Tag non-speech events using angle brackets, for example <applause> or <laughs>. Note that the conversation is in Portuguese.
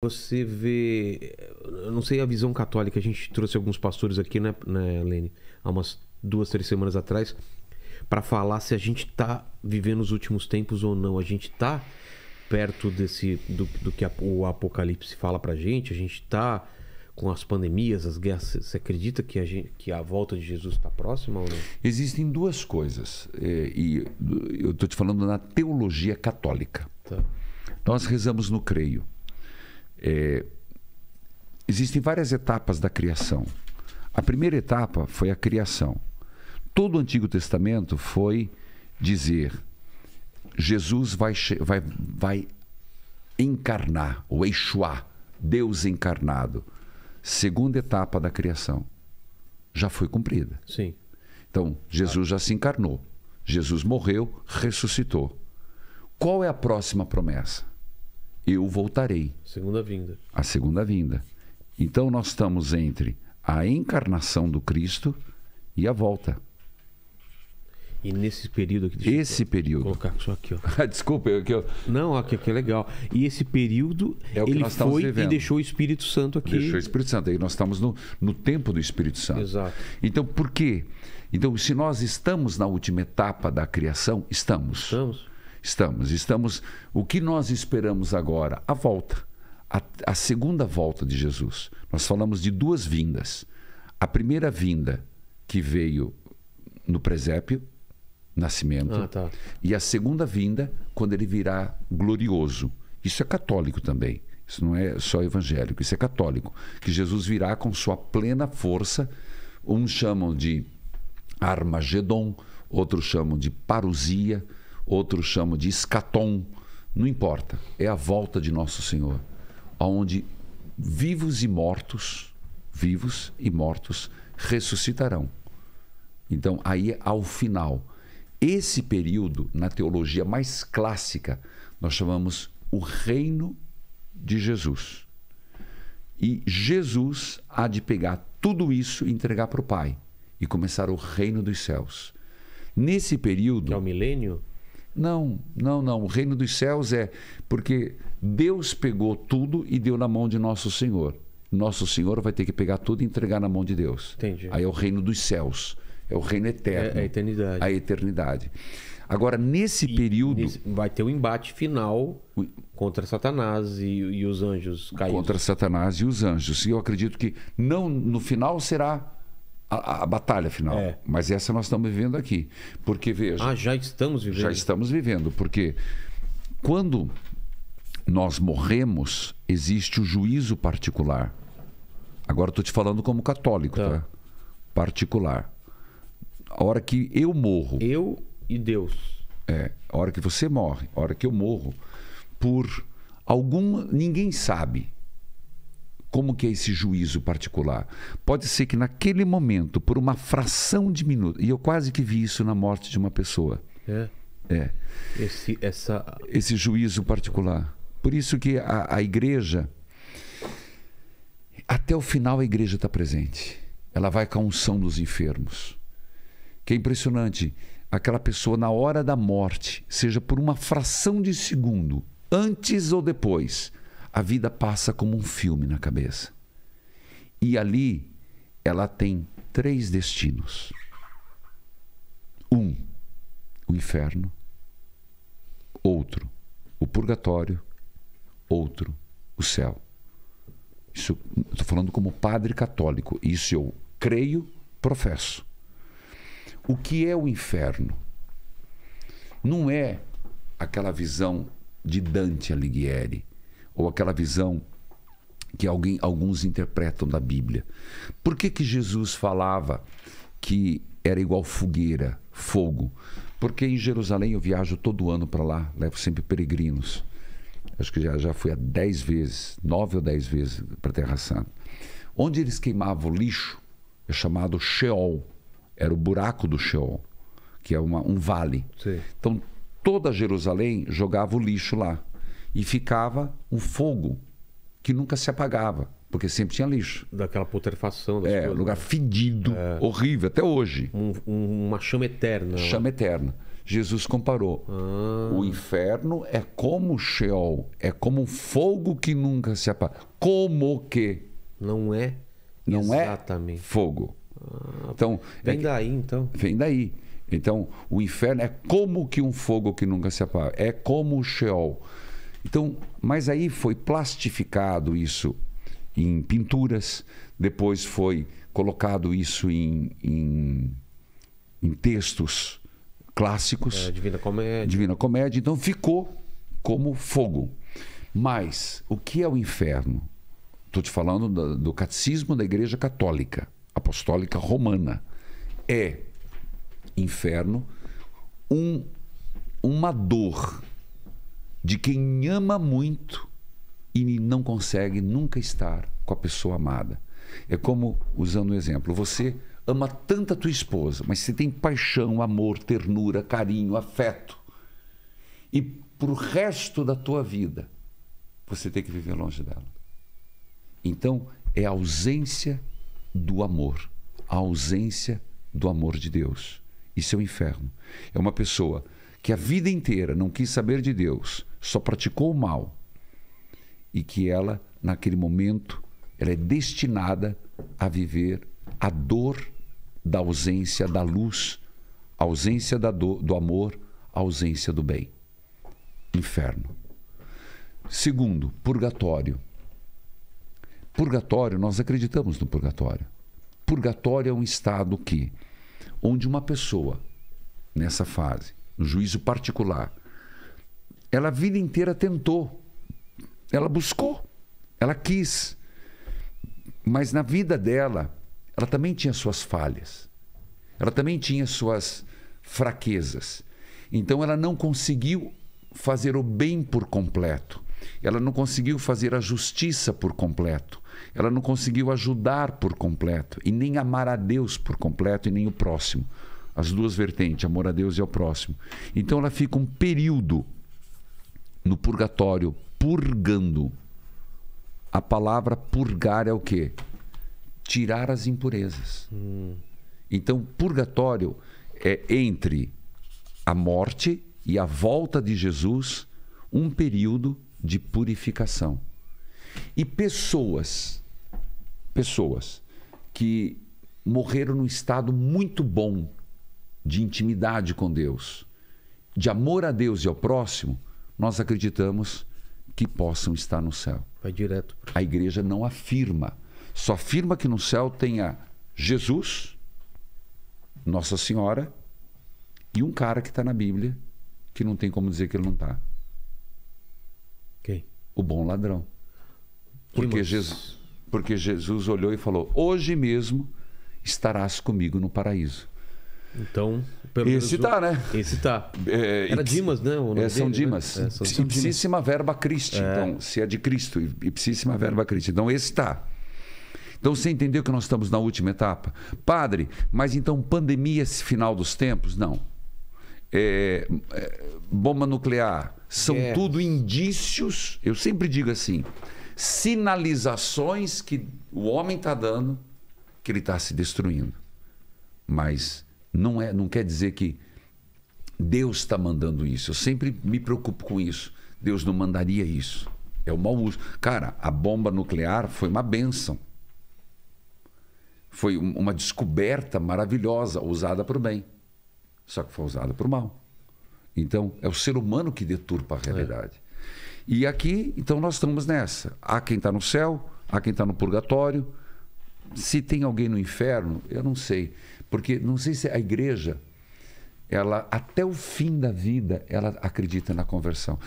Você vê. Eu não sei a visão católica, a gente trouxe alguns pastores aqui, né, né Lene? Há umas duas, três semanas atrás, para falar se a gente está vivendo os últimos tempos ou não. A gente está perto desse do, do que a, o Apocalipse fala pra gente, a gente está com as pandemias, as guerras, você acredita que a, gente, que a volta de Jesus está próxima ou não? Existem duas coisas, é, e eu estou te falando na teologia católica. Tá. Nós rezamos no creio. É, existem várias etapas da criação. A primeira etapa foi a criação. Todo o Antigo Testamento foi dizer: Jesus vai, vai, vai encarnar, o Eixoá, Deus encarnado. Segunda etapa da criação já foi cumprida. Sim. Então, Jesus já se encarnou. Jesus morreu, ressuscitou. Qual é a próxima promessa? eu voltarei. Segunda vinda. A segunda vinda. Então nós estamos entre a encarnação do Cristo e a volta. E nesse período aqui. Esse período. Colocar só aqui, ó. <laughs> Desculpa, que eu... Não, aqui, aqui é legal. E esse período é o que ele nós foi vivendo. e deixou o Espírito Santo aqui. Deixou o Espírito Santo. Aí nós estamos no, no tempo do Espírito Santo. Exato. Então, por quê? Então, se nós estamos na última etapa da criação, estamos. Estamos. Estamos, estamos. O que nós esperamos agora? A volta, a, a segunda volta de Jesus. Nós falamos de duas vindas. A primeira vinda que veio no presépio, nascimento, ah, tá. e a segunda vinda quando ele virá glorioso. Isso é católico também. Isso não é só evangélico, isso é católico. Que Jesus virá com sua plena força. Uns chamam de Armagedon, outros chamam de parusia outros chamam de escatom, não importa. É a volta de Nosso Senhor, aonde vivos e mortos, vivos e mortos ressuscitarão. Então, aí é ao final, esse período na teologia mais clássica, nós chamamos o reino de Jesus. E Jesus há de pegar tudo isso e entregar para o Pai e começar o reino dos céus. Nesse período. É o milênio? Não, não, não. O reino dos céus é porque Deus pegou tudo e deu na mão de nosso Senhor. Nosso Senhor vai ter que pegar tudo e entregar na mão de Deus. Entendi. Aí é o reino dos céus. É o reino eterno. É, é a eternidade. A eternidade. Agora, nesse e período. Nesse, vai ter o um embate final contra Satanás e, e os anjos caídos. Contra Satanás e os anjos. E eu acredito que não no final será a, a, batalha final. É. Mas essa nós estamos vivendo aqui. Porque, veja. Ah, já estamos vivendo. Já estamos vivendo. Porque quando nós morremos, existe o juízo particular. Agora estou te falando como católico, tá. tá? Particular. A hora que eu morro. Eu e Deus. É. A hora que você morre, a hora que eu morro, por algum Ninguém sabe como que é esse juízo particular? Pode ser que naquele momento, por uma fração de minuto, e eu quase que vi isso na morte de uma pessoa. É. É. Esse, essa... esse juízo particular. Por isso que a, a igreja, até o final a igreja está presente. Ela vai com a unção dos enfermos. Que é impressionante. Aquela pessoa, na hora da morte, seja por uma fração de segundo, antes ou depois, a vida passa como um filme na cabeça. E ali ela tem três destinos: um, o inferno, outro, o purgatório, outro, o céu. Isso estou falando como padre católico. Isso eu creio, professo. O que é o inferno? Não é aquela visão de Dante Alighieri ou aquela visão que alguém, alguns interpretam da Bíblia. Por que, que Jesus falava que era igual fogueira, fogo? Porque em Jerusalém eu viajo todo ano para lá, levo sempre peregrinos. Acho que já, já fui há dez vezes, nove ou dez vezes para Terra Santa. Onde eles queimavam lixo é chamado Sheol. Era o buraco do Sheol, que é uma, um vale. Sim. Então toda Jerusalém jogava o lixo lá e ficava um fogo que nunca se apagava, porque sempre tinha lixo. Daquela putrefação das É, coisas, né? lugar fedido, é. horrível, até hoje. Um, um, uma chama eterna. Né? Chama né? eterna. Jesus comparou. Ah. O inferno é como o Sheol, é como um fogo que nunca se apaga. Como que? Não é não é Exatamente. é fogo. Ah, então, vem é, daí, então. Vem daí. Então, o inferno é como que um fogo que nunca se apaga. É como o Sheol. Então, mas aí foi plastificado isso em pinturas, depois foi colocado isso em, em, em textos clássicos. É, Divina Comédia. Divina Comédia. Então ficou como fogo. Mas o que é o inferno? Estou te falando do, do catecismo da Igreja Católica, Apostólica Romana. É inferno um, uma dor de quem ama muito e não consegue nunca estar com a pessoa amada. É como, usando um exemplo, você ama tanto a tua esposa, mas você tem paixão, amor, ternura, carinho, afeto. E para o resto da tua vida, você tem que viver longe dela. Então, é a ausência do amor, a ausência do amor de Deus. Isso é o um inferno. É uma pessoa que a vida inteira não quis saber de Deus, só praticou o mal, e que ela, naquele momento, ela é destinada a viver a dor da ausência da luz, a ausência da do, do amor, a ausência do bem. Inferno. Segundo, purgatório. Purgatório, nós acreditamos no purgatório. Purgatório é um estado que onde uma pessoa nessa fase no juízo particular. Ela a vida inteira tentou, ela buscou, ela quis. Mas na vida dela, ela também tinha suas falhas, ela também tinha suas fraquezas. Então ela não conseguiu fazer o bem por completo, ela não conseguiu fazer a justiça por completo, ela não conseguiu ajudar por completo, e nem amar a Deus por completo, e nem o próximo. As duas vertentes, amor a Deus e ao próximo. Então ela fica um período no purgatório, purgando. A palavra purgar é o quê? Tirar as impurezas. Hum. Então, purgatório é entre a morte e a volta de Jesus, um período de purificação. E pessoas, pessoas que morreram num estado muito bom, de intimidade com Deus, de amor a Deus e ao próximo, nós acreditamos que possam estar no céu. Vai direto. A igreja não afirma, só afirma que no céu tenha Jesus, Nossa Senhora e um cara que está na Bíblia que não tem como dizer que ele não está. Quem? O bom ladrão. Porque Jesus, porque Jesus olhou e falou: Hoje mesmo estarás comigo no paraíso. Então, pelo Esse menos, tá, né? Esse tá. É, Era Dimas, né? é, são dele, né? Dimas. Né? É, são ipsíssima Dimas. verba Christi. É. Então, se é de Cristo, ipsíssima verba Christi. Então, esse tá. Então você entendeu que nós estamos na última etapa? Padre, mas então pandemia esse final dos tempos? Não. É, é, bomba nuclear são é. tudo indícios, eu sempre digo assim, sinalizações que o homem está dando que ele está se destruindo. Mas não, é, não quer dizer que Deus está mandando isso. Eu sempre me preocupo com isso. Deus não mandaria isso. É o mau uso. Cara, a bomba nuclear foi uma benção. Foi uma descoberta maravilhosa, usada para o bem. Só que foi usada para o mal. Então, é o ser humano que deturpa a realidade. É. E aqui, então, nós estamos nessa. Há quem está no céu, há quem está no purgatório, se tem alguém no inferno, eu não sei. Porque não sei se a igreja, ela até o fim da vida, ela acredita na conversão.